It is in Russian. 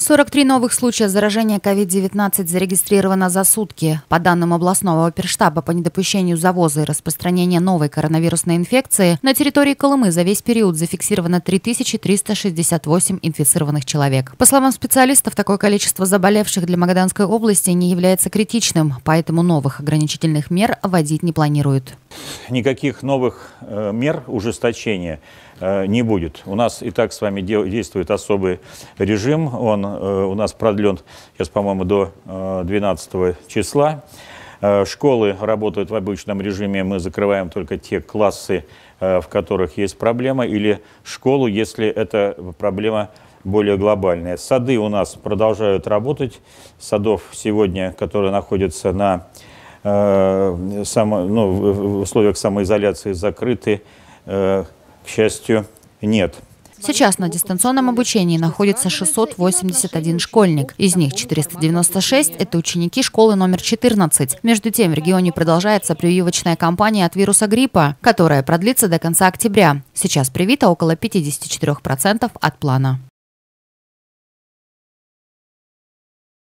43 новых случая заражения COVID-19 зарегистрировано за сутки. По данным областного оперштаба по недопущению завоза и распространения новой коронавирусной инфекции, на территории Колымы за весь период зафиксировано 3368 инфицированных человек. По словам специалистов, такое количество заболевших для Магаданской области не является критичным, поэтому новых ограничительных мер вводить не планируют никаких новых э, мер ужесточения э, не будет. У нас и так с вами действует особый режим. Он э, у нас продлен, сейчас, по-моему, до 12 числа. Школы работают в обычном режиме, мы закрываем только те классы, в которых есть проблема, или школу, если это проблема более глобальная. Сады у нас продолжают работать. Садов сегодня, которые находятся на Э, само, ну, в условиях самоизоляции закрыты, э, к счастью, нет. Сейчас на дистанционном обучении находится 681 школьник. Из них 496 – это ученики школы номер 14. Между тем, в регионе продолжается прививочная кампания от вируса гриппа, которая продлится до конца октября. Сейчас привито около 54% от плана.